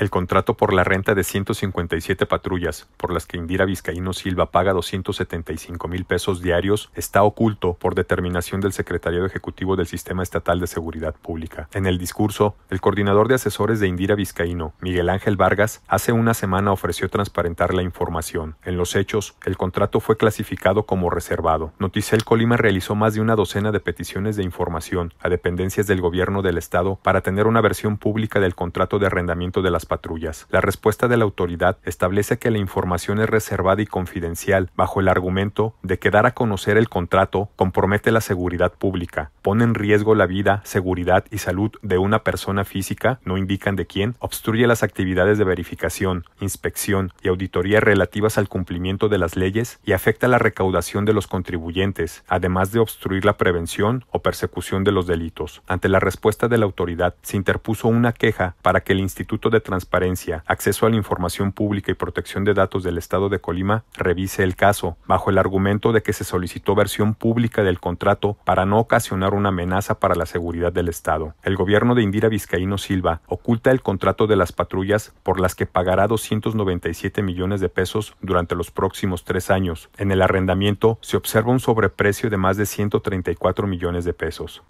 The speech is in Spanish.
el contrato por la renta de 157 patrullas, por las que Indira Vizcaíno Silva paga 275 mil pesos diarios, está oculto por determinación del Secretario Ejecutivo del Sistema Estatal de Seguridad Pública. En el discurso, el coordinador de asesores de Indira Vizcaíno, Miguel Ángel Vargas, hace una semana ofreció transparentar la información. En los hechos, el contrato fue clasificado como reservado. Noticiel Colima realizó más de una docena de peticiones de información a dependencias del gobierno del Estado para tener una versión pública del contrato de arrendamiento de las patrullas. La respuesta de la autoridad establece que la información es reservada y confidencial bajo el argumento de que dar a conocer el contrato compromete la seguridad pública, pone en riesgo la vida, seguridad y salud de una persona física, no indican de quién, obstruye las actividades de verificación, inspección y auditoría relativas al cumplimiento de las leyes y afecta la recaudación de los contribuyentes, además de obstruir la prevención o persecución de los delitos. Ante la respuesta de la autoridad se interpuso una queja para que el Instituto de transparencia, acceso a la información pública y protección de datos del Estado de Colima revise el caso, bajo el argumento de que se solicitó versión pública del contrato para no ocasionar una amenaza para la seguridad del Estado. El gobierno de Indira Vizcaíno Silva oculta el contrato de las patrullas por las que pagará 297 millones de pesos durante los próximos tres años. En el arrendamiento se observa un sobreprecio de más de 134 millones de pesos.